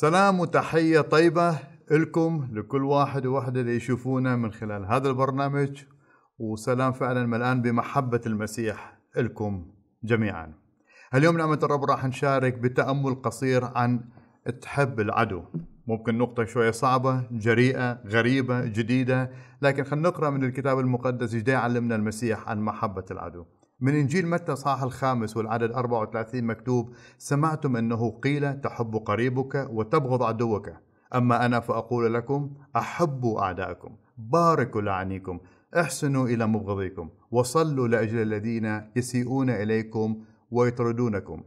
سلام وتحية طيبة لكم لكل واحد ووحدة اللي يشوفونا من خلال هذا البرنامج وسلام فعلا ملآن بمحبة المسيح لكم جميعا اليوم نعمة الرب راح نشارك بتأمل قصير عن تحب العدو ممكن نقطة شوية صعبة جريئة غريبة جديدة لكن خلينا نقرأ من الكتاب المقدس ايش يعلمنا المسيح عن محبة العدو من إنجيل متى صاح الخامس والعدد 34 مكتوب سمعتم أنه قيل تحب قريبك وتبغض عدوك أما أنا فأقول لكم أحبوا أعدائكم باركوا لعنيكم احسنوا إلى مبغضيكم وصلوا لأجل الذين يسيئون إليكم ويطردونكم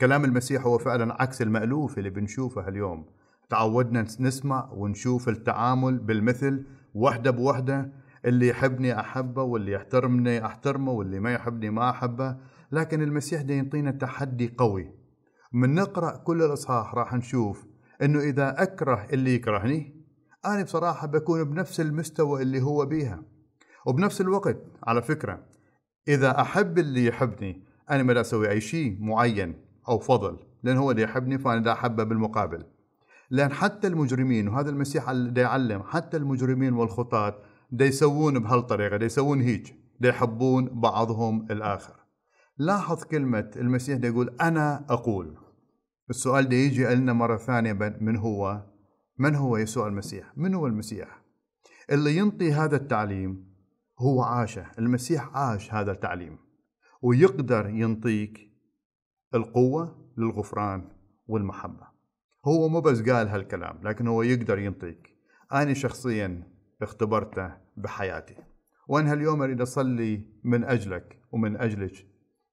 كلام المسيح هو فعلا عكس المألوف اللي بنشوفه اليوم تعودنا نسمع ونشوف التعامل بالمثل وحدة بوحدة اللي يحبني احبه واللي يحترمني احترمه واللي ما يحبني ما احبه لكن المسيح ده يعطينا تحدي قوي من نقرا كل الاصحاح راح نشوف انه اذا اكره اللي يكرهني انا بصراحه بكون بنفس المستوى اللي هو بيها وبنفس الوقت على فكره اذا احب اللي يحبني انا ما اسوي اي شيء معين او فضل لان هو اللي يحبني فانا دا احبه بالمقابل لان حتى المجرمين وهذا المسيح اللي يعلم حتى المجرمين والخطاة دا يسوون بهالطريقه دا يسوون هيج دا يحبون بعضهم الاخر لاحظ كلمه المسيح دا يقول انا اقول السؤال دا يجي لنا مرة ثانية من هو من هو يسوع المسيح من هو المسيح اللي ينطي هذا التعليم هو عاشه المسيح عاش هذا التعليم ويقدر ينطيك القوة للغفران والمحبة هو مو بس قال هالكلام لكن هو يقدر ينطيك أنا شخصيا اختبرته بحياتي وأنا اليوم أريد أصلي من أجلك ومن أجلك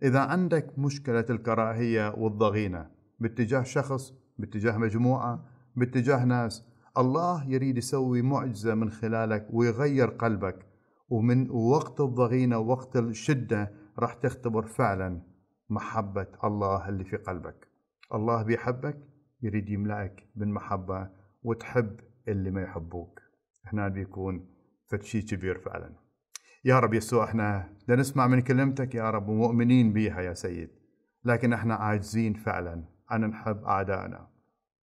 إذا عندك مشكلة الكراهية والضغينة باتجاه شخص باتجاه مجموعة باتجاه ناس الله يريد يسوي معجزة من خلالك ويغير قلبك ومن وقت الضغينة ووقت الشدة راح تختبر فعلا محبة الله اللي في قلبك الله بيحبك يريد يملأك بالمحبة وتحب اللي ما يحبوك هنا بيكون شيء كبير فعلا يا رب يسوع احنا نسمع من كلمتك يا رب ومؤمنين بيها يا سيد لكن احنا عاجزين فعلا أن نحب أعدائنا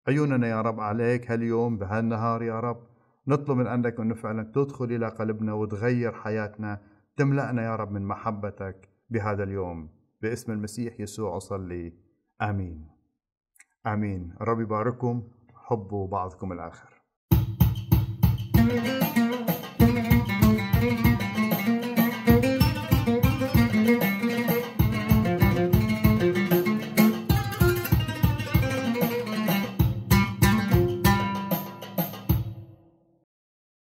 عيوننا يا رب عليك هاليوم بهالنهار يا رب نطلب من عندك أنه فعلا تدخل إلى قلبنا وتغير حياتنا تملأنا يا رب من محبتك بهذا اليوم باسم المسيح يسوع أصلي آمين آمين رب يبارككم حبوا بعضكم الآخر Thank you.